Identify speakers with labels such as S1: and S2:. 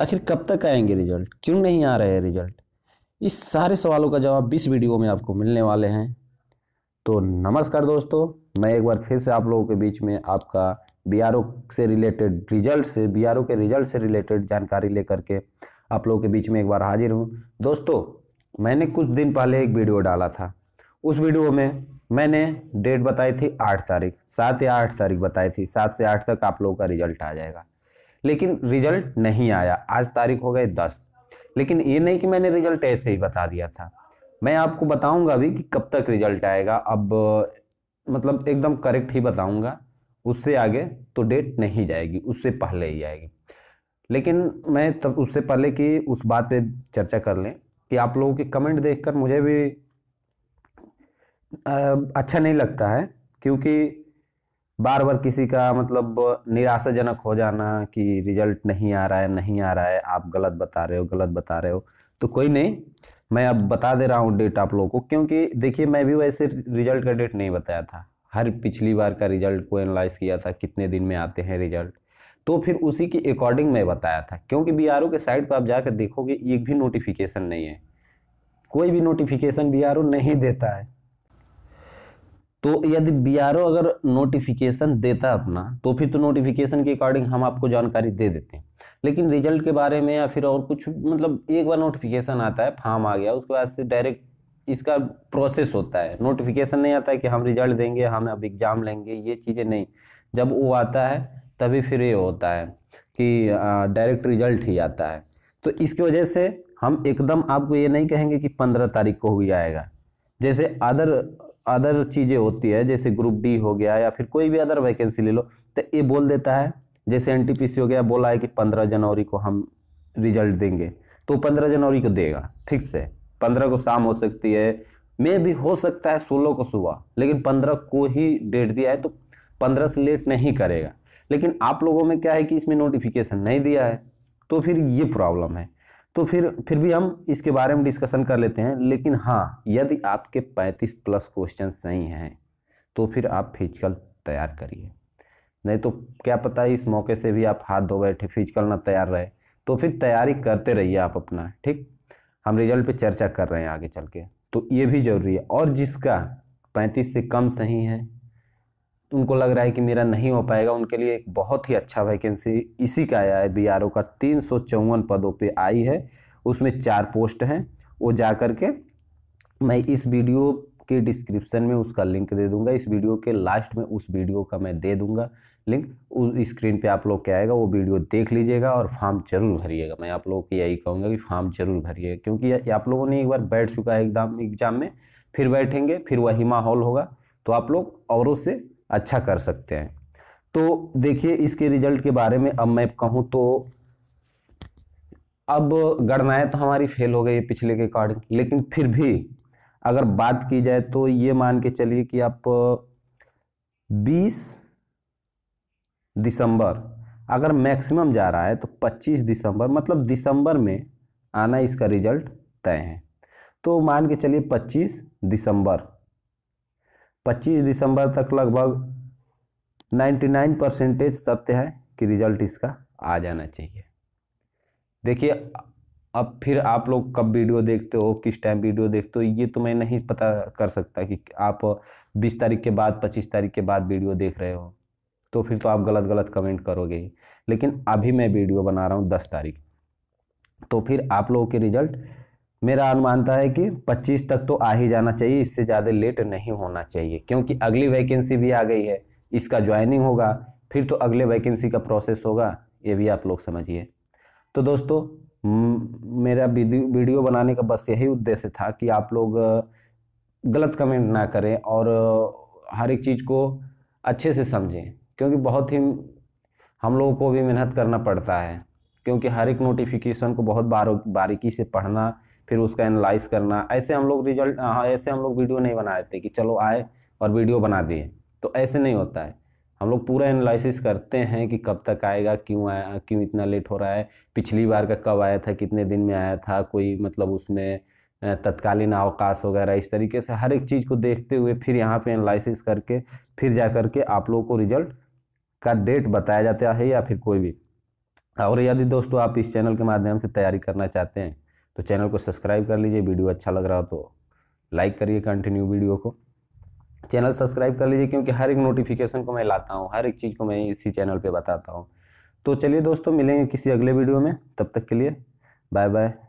S1: आखिर कब तक आएंगे रिजल्ट क्यों नहीं आ रहे हैं रिजल्ट इस सारे सवालों का जवाब इस वीडियो में आपको मिलने वाले हैं तो नमस्कार दोस्तों मैं एक बार फिर से आप लोगों के बीच में आपका बी से रिलेटेड रिजल्ट से बी के रिजल्ट से रिलेटेड जानकारी लेकर के आप लोगों के बीच में एक बार हाजिर हूँ दोस्तों मैंने कुछ दिन पहले एक वीडियो डाला था उस वीडियो में मैंने डेट बताई थी आठ तारीख सात या आठ तारीख बताई थी सात से आठ तक आप लोगों का रिजल्ट आ जाएगा लेकिन रिजल्ट हम्म। नहीं आया आज तारीख हो गए दस लेकिन ये नहीं कि मैंने रिजल्ट ऐसे ही बता दिया था मैं आपको बताऊंगा भी कि कब तक रिजल्ट आएगा अब मतलब एकदम करेक्ट ही बताऊंगा उससे आगे तो डेट नहीं जाएगी उससे पहले ही आएगी लेकिन मैं तब उससे पहले कि उस बात पे चर्चा कर लें कि आप लोगों के कमेंट देखकर मुझे भी अच्छा नहीं लगता है क्योंकि बार बार किसी का मतलब निराशाजनक हो जाना कि रिजल्ट नहीं आ रहा है नहीं आ रहा है आप गलत बता रहे हो गलत बता रहे हो तो कोई नहीं मैं अब बता दे रहा हूँ डेट आप लोगों को क्योंकि देखिए मैं भी वैसे रिजल्ट का डेट नहीं बताया था हर पिछली बार का रिजल्ट को एनालाइज किया था कितने दिन में आते हैं रिजल्ट तो फिर उसी के अकॉर्डिंग मैं बताया था क्योंकि बी के साइड पर आप जाकर देखोगे एक भी नोटिफिकेशन नहीं है कोई भी नोटिफिकेशन बी नहीं देता है तो यदि बी अगर नोटिफिकेशन देता अपना तो फिर तो नोटिफिकेशन के अकॉर्डिंग हम आपको जानकारी दे देते हैं लेकिन रिजल्ट के बारे में या फिर और कुछ मतलब एक बार नोटिफिकेशन आता है फार्म आ गया उसके बाद से डायरेक्ट इसका प्रोसेस होता है नोटिफिकेशन नहीं आता है कि हम रिजल्ट देंगे हम अब एग्ज़ाम लेंगे ये चीज़ें नहीं जब वो आता है तभी फिर ये होता है कि डायरेक्ट रिजल्ट ही आता है तो इसकी वजह से हम एकदम आपको ये नहीं कहेंगे कि पंद्रह तारीख को हुई आएगा जैसे अदर अदर चीज़ें होती है जैसे ग्रुप डी हो गया या फिर कोई भी अदर वैकेंसी ले लो तो ये बोल देता है जैसे एन हो गया बोला है कि पंद्रह जनवरी को हम रिजल्ट देंगे तो पंद्रह जनवरी को देगा ठीक से पंद्रह को शाम हो सकती है मे भी हो सकता है सोलह को सुबह लेकिन पंद्रह को ही डेट दिया है तो पंद्रह से लेट नहीं करेगा लेकिन आप लोगों में क्या है कि इसमें नोटिफिकेशन नहीं दिया है तो फिर ये प्रॉब्लम है तो फिर फिर भी हम इसके बारे में डिस्कशन कर लेते हैं लेकिन हाँ यदि आपके 35 प्लस क्वेश्चन सही हैं तो फिर आप फिजिकल तैयार करिए नहीं तो क्या पता है इस मौके से भी आप हाथ धो बैठे फिजिकल ना तैयार रहे तो फिर तैयारी करते रहिए आप अपना ठीक हम रिजल्ट पे चर्चा कर रहे हैं आगे चल के तो ये भी ज़रूरी है और जिसका पैंतीस से कम सही है तो उनको लग रहा है कि मेरा नहीं हो पाएगा उनके लिए एक बहुत ही अच्छा वैकेंसी इसी का आया है बी का तीन सौ चौवन पदों पर आई है उसमें चार पोस्ट हैं वो जा कर के मैं इस वीडियो के डिस्क्रिप्शन में उसका लिंक दे दूंगा इस वीडियो के लास्ट में उस वीडियो का मैं दे दूंगा लिंक उस स्क्रीन पे आप लोग क्या आएगा वो वीडियो देख लीजिएगा और फॉर्म जरूर भरिएगा मैं आप लोगों को यही कहूँगा कि फॉर्म जरूर भरिएगा क्योंकि आप लोगों ने एक बार बैठ चुका है एग्जाम एग्जाम में फिर बैठेंगे फिर वही माहौल होगा तो आप लोग औरों से अच्छा कर सकते हैं तो देखिए इसके रिजल्ट के बारे में अब मैं कहूँ तो अब गणनाएं तो हमारी फेल हो गई है पिछले के अकॉर्डिंग लेकिन फिर भी अगर बात की जाए तो ये मान के चलिए कि आप 20 दिसंबर अगर मैक्सिमम जा रहा है तो 25 दिसंबर मतलब दिसंबर में आना इसका रिजल्ट तय है तो मान के चलिए 25 दिसंबर 25 दिसंबर तक लगभग 99 परसेंटेज सत्य है कि रिजल्ट इसका आ जाना चाहिए देखिए अब फिर आप लोग कब वीडियो देखते हो किस टाइम वीडियो देखते हो ये तो मैं नहीं पता कर सकता कि आप 20 तारीख के बाद 25 तारीख के बाद वीडियो देख रहे हो तो फिर तो आप गलत गलत कमेंट करोगे लेकिन अभी मैं वीडियो बना रहा हूँ दस तारीख तो फिर आप लोगों के रिजल्ट मेरा अनुमानता है कि 25 तक तो आ ही जाना चाहिए इससे ज़्यादा लेट नहीं होना चाहिए क्योंकि अगली वैकेंसी भी आ गई है इसका ज्वाइनिंग होगा फिर तो अगले वैकेंसी का प्रोसेस होगा ये भी आप लोग समझिए तो दोस्तों मेरा वीडियो बनाने का बस यही उद्देश्य था कि आप लोग गलत कमेंट ना करें और हर एक चीज़ को अच्छे से समझें क्योंकि बहुत ही हम लोगों को भी मेहनत करना पड़ता है क्योंकि हर एक नोटिफिकेशन को बहुत बारो बारीकी से पढ़ना फिर उसका एनालाइज करना ऐसे हम लोग रिजल्ट हाँ ऐसे हम लोग वीडियो नहीं बनाए थे कि चलो आए और वीडियो बना दिए तो ऐसे नहीं होता है हम लोग पूरा एनालिसिस करते हैं कि कब तक आएगा क्यों आया क्यों इतना लेट हो रहा है पिछली बार का कब आया था कितने दिन में आया था कोई मतलब उसमें तत्कालीन अवकाश वगैरह इस तरीके से हर एक चीज़ को देखते हुए फिर यहाँ पे एनालिसिस करके फिर जा कर के आप लोगों को रिजल्ट का डेट बताया जाता है या फिर कोई भी और यदि दोस्तों आप इस चैनल के माध्यम से तैयारी करना चाहते हैं तो चैनल को सब्सक्राइब कर लीजिए वीडियो अच्छा लग रहा हो तो लाइक करिए कंटिन्यू वीडियो को चैनल सब्सक्राइब कर लीजिए क्योंकि हर एक नोटिफिकेशन को मैं लाता हूँ हर एक चीज़ को मैं इसी चैनल पर बताता हूँ तो चलिए दोस्तों मिलेंगे किसी अगले वीडियो में तब तक के लिए बाय बाय